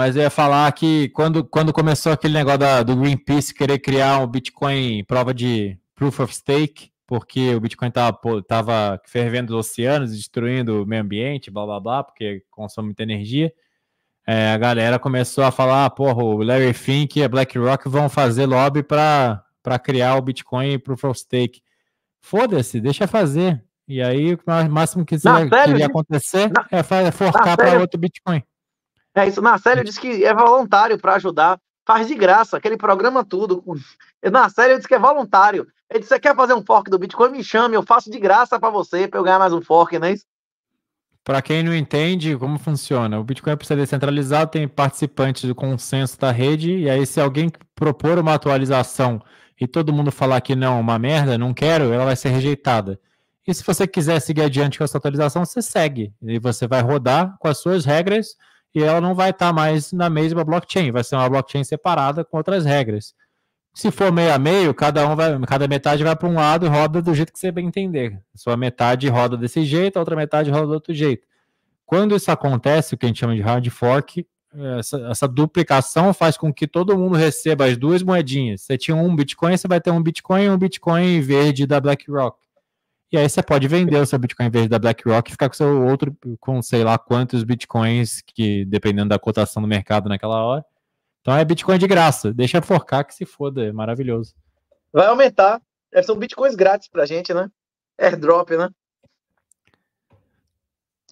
mas eu ia falar que quando, quando começou aquele negócio da, do Greenpeace querer criar um Bitcoin prova de proof of stake, porque o Bitcoin estava tava fervendo os oceanos, destruindo o meio ambiente, blá blá blá, porque consome muita energia. É, a galera começou a falar, porra, o Larry Fink e a BlackRock vão fazer lobby para criar o Bitcoin Proof of Stake. Foda-se, deixa fazer. E aí, o máximo que, ia acontecer na, é, é forcar para outro Bitcoin. É isso. Marcelo disse que é voluntário para ajudar. Faz de graça, aquele programa tudo. Marcelo disse que é voluntário. Ele disse: quer fazer um fork do Bitcoin? Me chame, eu faço de graça para você, para eu ganhar mais um fork, não é isso? Para quem não entende como funciona, o Bitcoin é precisa descentralizado, tem participantes do consenso da rede, e aí se alguém propor uma atualização e todo mundo falar que não, é uma merda, não quero, ela vai ser rejeitada. E se você quiser seguir adiante com essa atualização, você segue. E você vai rodar com as suas regras e ela não vai estar tá mais na mesma blockchain, vai ser uma blockchain separada com outras regras. Se for meio a meio, cada um vai, cada metade vai para um lado e roda do jeito que você bem entender. A sua metade roda desse jeito, a outra metade roda do outro jeito. Quando isso acontece, o que a gente chama de hard fork, essa, essa, duplicação faz com que todo mundo receba as duas moedinhas. Você tinha um Bitcoin, você vai ter um Bitcoin e um Bitcoin verde da BlackRock. E aí você pode vender o seu Bitcoin em vez da BlackRock e ficar com seu outro, com sei lá quantos Bitcoins, que dependendo da cotação do mercado naquela hora. Então é Bitcoin de graça. Deixa forcar que se foda, é maravilhoso. Vai aumentar. São Bitcoins grátis pra gente, né? Airdrop, né?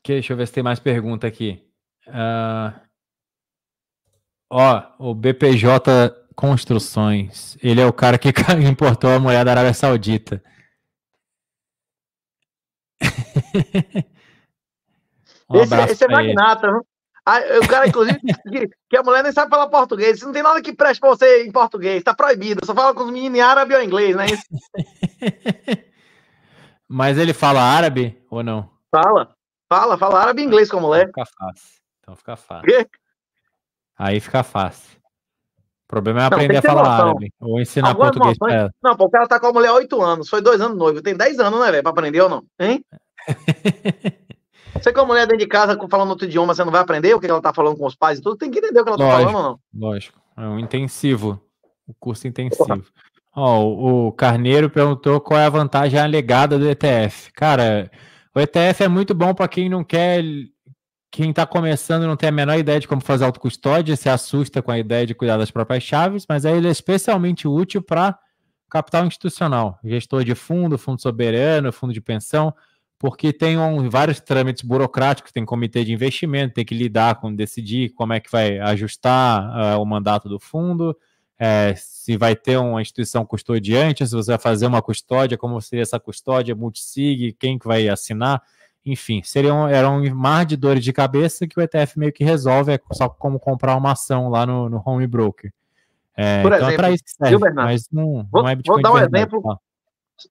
Que, deixa eu ver se tem mais pergunta aqui. Uh... Ó, o BPJ Construções. Ele é o cara que importou a mulher da Arábia Saudita. um esse, é- esse é magnata, viu? Ah, o cara, inclusive, que, que, a mulher nem sabe falar português. não tem nada que preste pra você em português. Tá proibido. Só fala com os meninos em árabe ou inglês, né? Isso. Mas ele fala árabe ou não? Fala. Fala, fala árabe e ah, inglês com a mulher. fica fácil. Então fica fácil. Aí fica fácil. O problema é aprender não, a falar noção. árabe ou ensinar Algumas português noções... pra ela. Não, pô, o cara tá com a mulher há oito anos. Foi dois anos noivo. Tem dez anos, né, velho? Pra aprender ou não? Hein? Você com é a mulher dentro de casa falando outro idioma, você não vai aprender o que ela tá falando com os pais e tudo? Tem que entender o que ela tá lógico, tá falando ou não? Lógico. É um intensivo. O um curso intensivo. Ó, oh, o Carneiro perguntou qual é a vantagem alegada do ETF. Cara, o ETF é muito bom para quem não quer. Quem está começando não tem a menor ideia de como fazer autocustódia, se assusta com a ideia de cuidar das próprias chaves, mas aí ele é especialmente útil para capital institucional, gestor de fundo, fundo soberano, fundo de pensão porque tem um, vários trâmites burocráticos, tem comitê de investimento, tem que lidar com decidir como é que vai ajustar uh, o mandato do fundo, é, se vai ter uma instituição custodiante, se você vai fazer uma custódia, como seria essa custódia, multisig, quem que vai assinar, enfim, seria um, era um mar de dores de cabeça que o ETF meio que resolve, é só como comprar uma ação lá no, no home broker. É, Por então é exemplo, é isso que serve, viu, Bernardo? mas não, vou, não é tá? vou dar um exemplo,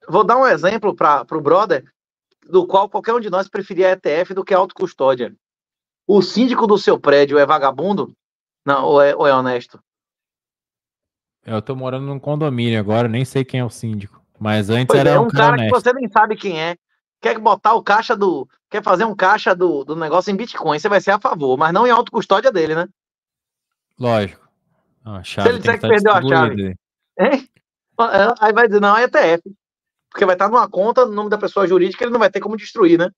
Vou dar um exemplo para o brother do qual qualquer um de nós preferia ETF do que autocustódia. O síndico do seu prédio é vagabundo? Não, ou é, ou é honesto? É, eu tô morando num condomínio agora, nem sei quem é o síndico. Mas antes pois era é um cara, cara que você nem sabe quem é. Quer botar o caixa do. Quer fazer um caixa do, do negócio em Bitcoin, você vai ser a favor, mas não em autocustódia dele, né? Lógico. Ah, Se ele disser que, que perdeu a chave. Hein? Aí vai dizer, não, é ETF porque vai estar numa conta no nome da pessoa jurídica, ele não vai ter como destruir, né?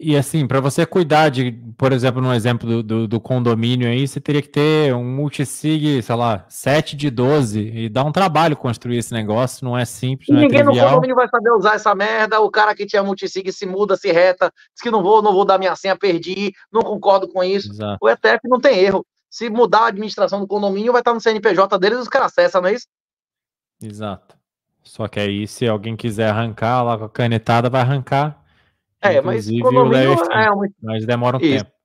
E assim, para você cuidar de, por exemplo, no exemplo do, do, do, condomínio aí, você teria que ter um multisig, sei lá, 7 de 12, e dá um trabalho construir esse negócio, não é simples. E não é ninguém é no condomínio vai saber usar essa merda, o cara que tinha multisig se muda, se reta, diz que não vou, não vou dar minha senha, perdi, não concordo com isso. Exato. O ETF não tem erro. Se mudar a administração do condomínio, vai estar no CNPJ deles, os caras acessam, não é isso? Exato. Só que aí, se alguém quiser arrancar lá com a canetada, vai arrancar. É, Inclusive, mas o left, é uma... mas demora um isso. tempo.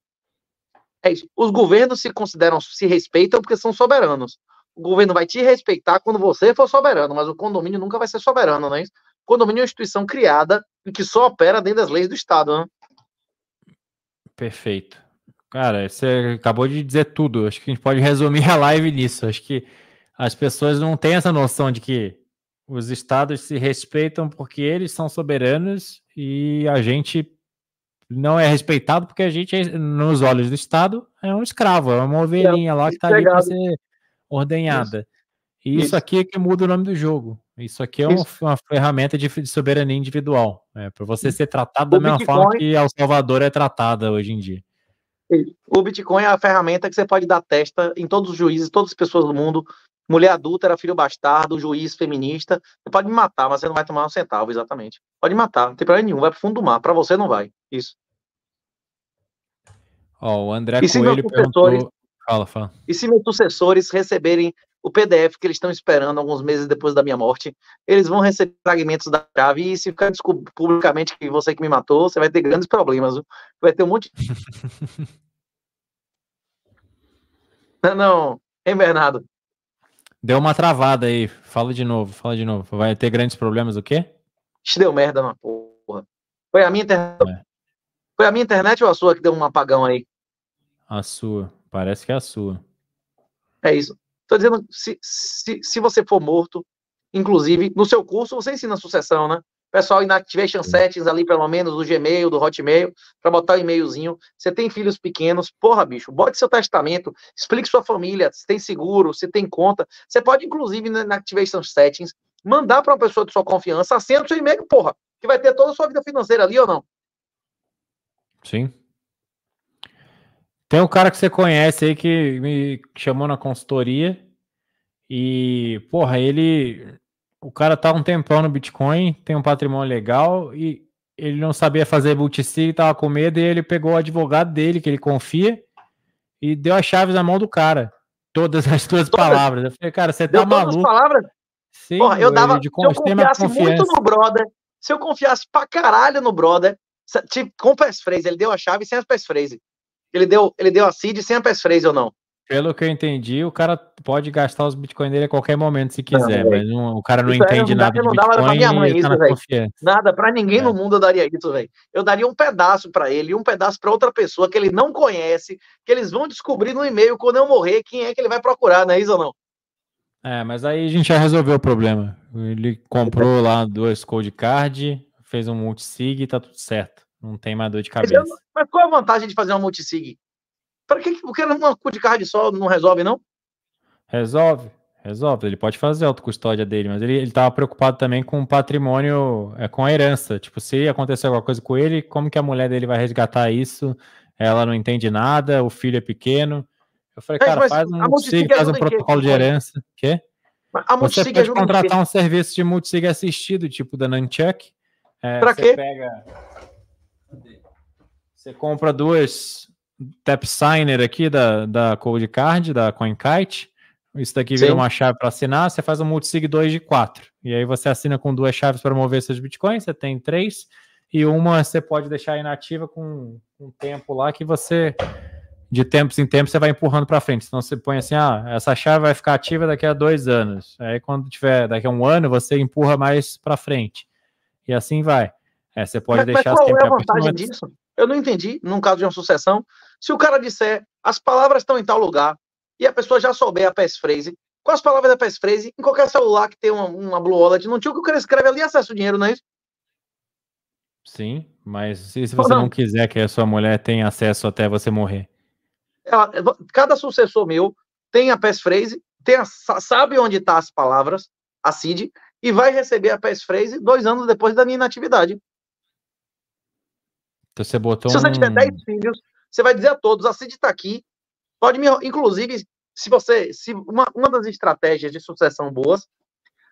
É isso. Os governos se consideram, se respeitam porque são soberanos. O governo vai te respeitar quando você for soberano, mas o condomínio nunca vai ser soberano, não é isso? O condomínio é uma instituição criada e que só opera dentro das leis do Estado, né? Perfeito. Cara, você acabou de dizer tudo. Acho que a gente pode resumir a live nisso. Acho que as pessoas não têm essa noção de que os estados se respeitam porque eles são soberanos e a gente não é respeitado porque a gente, é, nos olhos do Estado, é um escravo, é uma ovelhinha é, lá que está ali para ser ordenhada. Isso. E isso, isso, aqui é que muda o nome do jogo. Isso aqui é isso. Uma, uma, ferramenta de, de soberania individual. é né, Para você ser tratado da o mesma Bitcoin... forma que El Salvador é tratada hoje em dia. O Bitcoin é a ferramenta que você pode dar testa em todos os juízes, todas as pessoas do mundo, Mulher adulta era filho bastardo, juiz feminista. Você pode me matar, mas você não vai tomar um centavo, exatamente. Pode me matar, não tem problema nenhum, vai pro fundo do mar. Para você não vai. Isso. Ó, oh, o André e Coelho perguntou... Fala, fala. E se meus sucessores receberem o PDF que eles estão esperando alguns meses depois da minha morte, eles vão receber fragmentos da chave e se ficar publicamente que você que me matou, você vai ter grandes problemas. Viu? Vai ter um monte de... não, não, hein, Bernardo? Deu uma travada aí. Fala de novo, fala de novo. Vai ter grandes problemas o quê? Te deu merda na porra. Foi a minha internet. É. Foi a minha internet ou a sua que deu um apagão aí? A sua. Parece que é a sua. É isso. Tô dizendo, se, se, se você for morto, inclusive, no seu curso você ensina sucessão, né? pessoal inactivation settings ali, pelo menos, do Gmail, do Hotmail, para botar o um e-mailzinho. Você tem filhos pequenos, porra, bicho, bote seu testamento, explique sua família, se tem seguro, se tem conta. Você pode, inclusive, né, na activation settings, mandar para uma pessoa de sua confiança, assenta o seu e-mail, porra, que vai ter toda a sua vida financeira ali ou não. Sim. Tem um cara que você conhece aí que me chamou na consultoria e, porra, ele o cara tá um tempão no Bitcoin, tem um patrimônio legal e ele não sabia fazer multisig, tava com medo e ele pegou o advogado dele que ele confia e deu as chaves na mão do cara. Todas as tuas todas. palavras. Eu falei, cara, você tá maluco. Todas as palavras? Sim, Porra, eu dava, de, se eu confiasse muito no brother, se eu confiasse pra caralho no brother, tipo, com passphrase, ele deu a chave sem a passphrase. Ele deu, ele deu a seed sem a passphrase ou não. Pelo que eu entendi, o cara pode gastar os bitcoins dele a qualquer momento se quiser, não, mas não, o cara não isso entende nada de não bitcoin. Não dava pra minha mãe tá isso, velho. Nada, pra ninguém é. no mundo eu daria isso, velho. Eu daria um pedaço para ele e um pedaço para outra pessoa que ele não conhece, que eles vão descobrir no e-mail quando eu morrer quem é que ele vai procurar, não é isso ou não? É, mas aí a gente já resolveu o problema. Ele comprou lá dois code card, fez um multisig e tá tudo certo. Não tem mais dor de cabeça. Mas, qual é a vantagem de fazer um multisig? Para que o cara é uma cu de carro de sol não resolve, não? Resolve, resolve. Ele pode fazer a autocustódia dele, mas ele, ele tava preocupado também com o patrimônio, é, com a herança. Tipo, se acontecer alguma coisa com ele, como que a mulher dele vai resgatar isso? Ela não entende nada, o filho é pequeno. Eu falei, é, cara, faz um, sig, faz um protocolo de herança. Quê? A você pode contratar um serviço de multisig assistido, tipo da Nunchuck. É, pra você quê? Pega... Você compra duas, tap signer aqui da, da Cold Card, da CoinKite. Isso daqui Sim. vira uma chave para assinar, você faz um multisig 2 de 4. E aí você assina com duas chaves para mover seus bitcoins, você tem três, e uma você pode deixar inativa com um tempo lá que você, de tempos em tempos, você vai empurrando para frente. Então você põe assim, ah, essa chave vai ficar ativa daqui a dois anos. Aí quando tiver daqui a um ano, você empurra mais para frente. E assim vai. É, você pode mas, deixar mas qual é a vantagem disso? Eu não entendi, num caso de uma sucessão, se o cara disser as palavras estão em tal lugar e a pessoa já souber a passphrase, com as palavras da passphrase, em qualquer celular que tem uma, uma Blue Wallet, não tinha o que o cara escreve ali acesso o dinheiro, não é isso? Sim, mas se, se você não. não. quiser que a sua mulher tenha acesso até você morrer? Ela, cada sucessor meu tem a passphrase, tem a, sabe onde estão tá as palavras, a CID, e vai receber a passphrase dois anos depois da minha inatividade. Então você botou se você um... tiver 10 filhos, você vai dizer a todos, a Cid está aqui, pode me... Inclusive, se você... Se uma, uma das estratégias de sucessão boas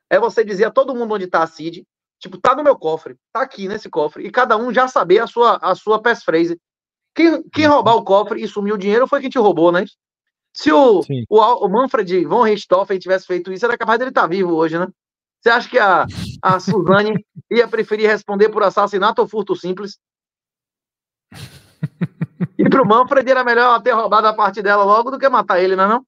é você dizer a todo mundo onde está a Cid, tipo, tá no meu cofre, tá aqui nesse cofre, e cada um já saber a sua, a sua passphrase. Quem, quem uhum. roubar o cofre e sumir o dinheiro foi quem te roubou, né? Se o, o, o Manfred von Richthofen tivesse feito isso, era capaz dele estar tá vivo hoje, né? Você acha que a, a Suzane ia preferir responder por assassinato ou furto simples? E pro Manfred era melhor ter roubado a parte dela logo do que matar ele, não é não?